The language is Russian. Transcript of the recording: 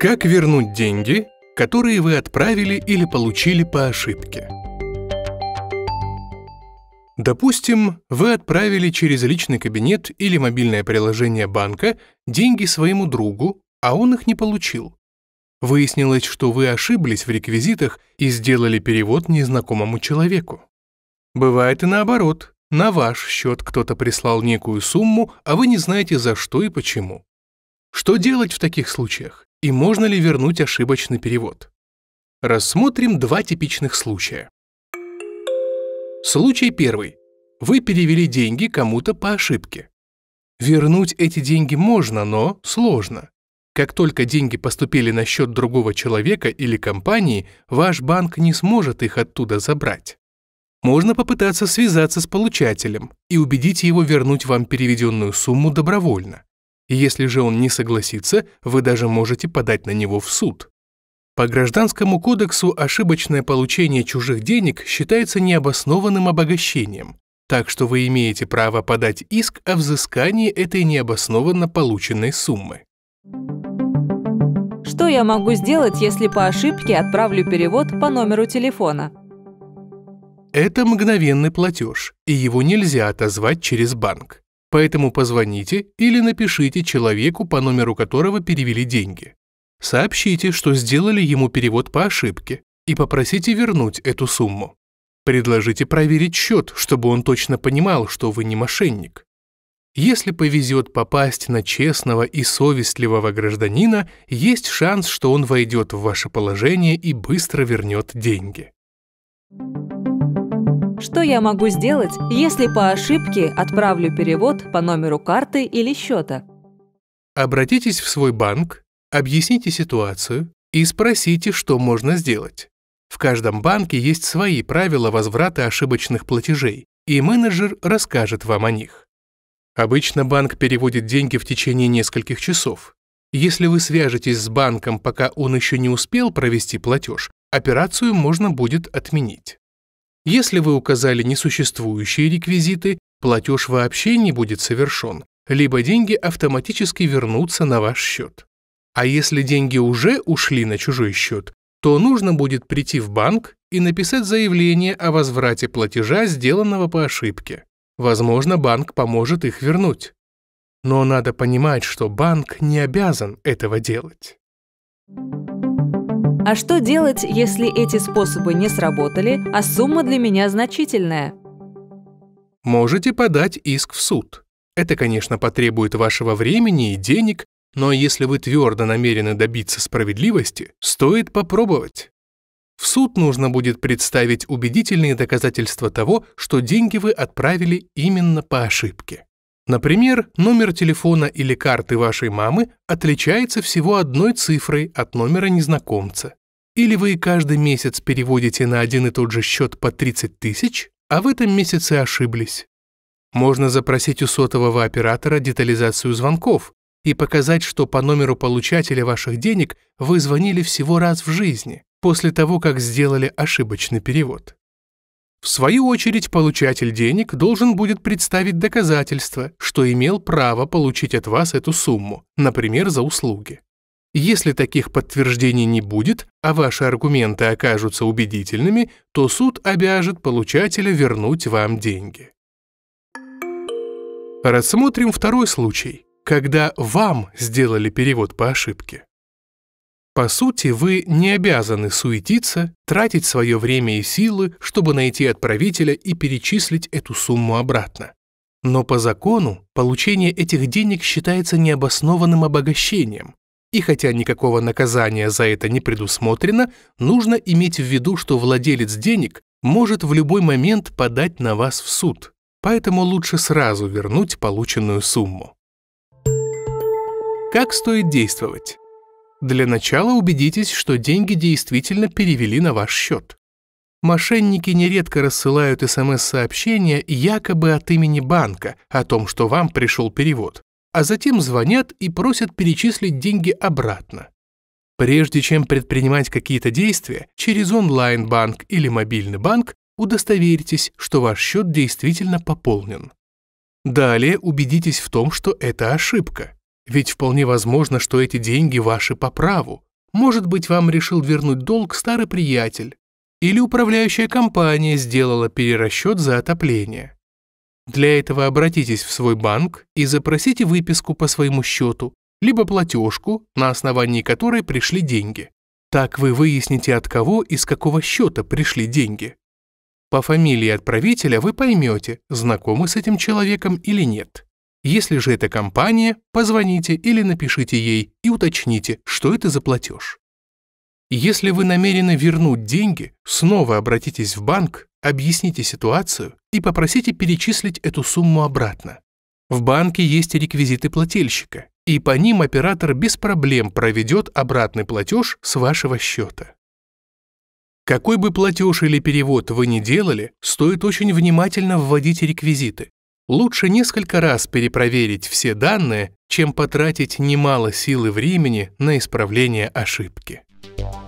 Как вернуть деньги, которые вы отправили или получили по ошибке? Допустим, вы отправили через личный кабинет или мобильное приложение банка деньги своему другу, а он их не получил. Выяснилось, что вы ошиблись в реквизитах и сделали перевод незнакомому человеку. Бывает и наоборот. На ваш счет кто-то прислал некую сумму, а вы не знаете за что и почему. Что делать в таких случаях? и можно ли вернуть ошибочный перевод. Рассмотрим два типичных случая. Случай первый. Вы перевели деньги кому-то по ошибке. Вернуть эти деньги можно, но сложно. Как только деньги поступили на счет другого человека или компании, ваш банк не сможет их оттуда забрать. Можно попытаться связаться с получателем и убедить его вернуть вам переведенную сумму добровольно. Если же он не согласится, вы даже можете подать на него в суд. По Гражданскому кодексу ошибочное получение чужих денег считается необоснованным обогащением, так что вы имеете право подать иск о взыскании этой необоснованно полученной суммы. Что я могу сделать, если по ошибке отправлю перевод по номеру телефона? Это мгновенный платеж, и его нельзя отозвать через банк. Поэтому позвоните или напишите человеку, по номеру которого перевели деньги. Сообщите, что сделали ему перевод по ошибке, и попросите вернуть эту сумму. Предложите проверить счет, чтобы он точно понимал, что вы не мошенник. Если повезет попасть на честного и совестливого гражданина, есть шанс, что он войдет в ваше положение и быстро вернет деньги. Thank you что я могу сделать, если по ошибке отправлю перевод по номеру карты или счета? Обратитесь в свой банк, объясните ситуацию и спросите, что можно сделать. В каждом банке есть свои правила возврата ошибочных платежей, и менеджер расскажет вам о них. Обычно банк переводит деньги в течение нескольких часов. Если вы свяжетесь с банком, пока он еще не успел провести платеж, операцию можно будет отменить. Если вы указали несуществующие реквизиты, платеж вообще не будет совершен, либо деньги автоматически вернутся на ваш счет. А если деньги уже ушли на чужой счет, то нужно будет прийти в банк и написать заявление о возврате платежа, сделанного по ошибке. Возможно, банк поможет их вернуть. Но надо понимать, что банк не обязан этого делать. А что делать, если эти способы не сработали, а сумма для меня значительная? Можете подать иск в суд. Это, конечно, потребует вашего времени и денег, но если вы твердо намерены добиться справедливости, стоит попробовать. В суд нужно будет представить убедительные доказательства того, что деньги вы отправили именно по ошибке. Например, номер телефона или карты вашей мамы отличается всего одной цифрой от номера незнакомца. Или вы каждый месяц переводите на один и тот же счет по 30 тысяч, а в этом месяце ошиблись. Можно запросить у сотового оператора детализацию звонков и показать, что по номеру получателя ваших денег вы звонили всего раз в жизни, после того, как сделали ошибочный перевод. В свою очередь, получатель денег должен будет представить доказательства, что имел право получить от вас эту сумму, например, за услуги. Если таких подтверждений не будет, а ваши аргументы окажутся убедительными, то суд обяжет получателя вернуть вам деньги. Рассмотрим второй случай, когда вам сделали перевод по ошибке. По сути, вы не обязаны суетиться, тратить свое время и силы, чтобы найти отправителя и перечислить эту сумму обратно. Но по закону получение этих денег считается необоснованным обогащением, и хотя никакого наказания за это не предусмотрено, нужно иметь в виду, что владелец денег может в любой момент подать на вас в суд. Поэтому лучше сразу вернуть полученную сумму. Как стоит действовать? Для начала убедитесь, что деньги действительно перевели на ваш счет. Мошенники нередко рассылают СМС-сообщения якобы от имени банка о том, что вам пришел перевод а затем звонят и просят перечислить деньги обратно. Прежде чем предпринимать какие-то действия, через онлайн-банк или мобильный банк удостоверитесь, что ваш счет действительно пополнен. Далее убедитесь в том, что это ошибка. Ведь вполне возможно, что эти деньги ваши по праву. Может быть, вам решил вернуть долг старый приятель. Или управляющая компания сделала перерасчет за отопление. Для этого обратитесь в свой банк и запросите выписку по своему счету, либо платежку, на основании которой пришли деньги. Так вы выясните, от кого и с какого счета пришли деньги. По фамилии отправителя вы поймете, знакомы с этим человеком или нет. Если же это компания, позвоните или напишите ей и уточните, что это за платеж. Если вы намерены вернуть деньги, снова обратитесь в банк, объясните ситуацию и попросите перечислить эту сумму обратно. В банке есть реквизиты плательщика, и по ним оператор без проблем проведет обратный платеж с вашего счета. Какой бы платеж или перевод вы ни делали, стоит очень внимательно вводить реквизиты. Лучше несколько раз перепроверить все данные, чем потратить немало сил и времени на исправление ошибки. Yeah.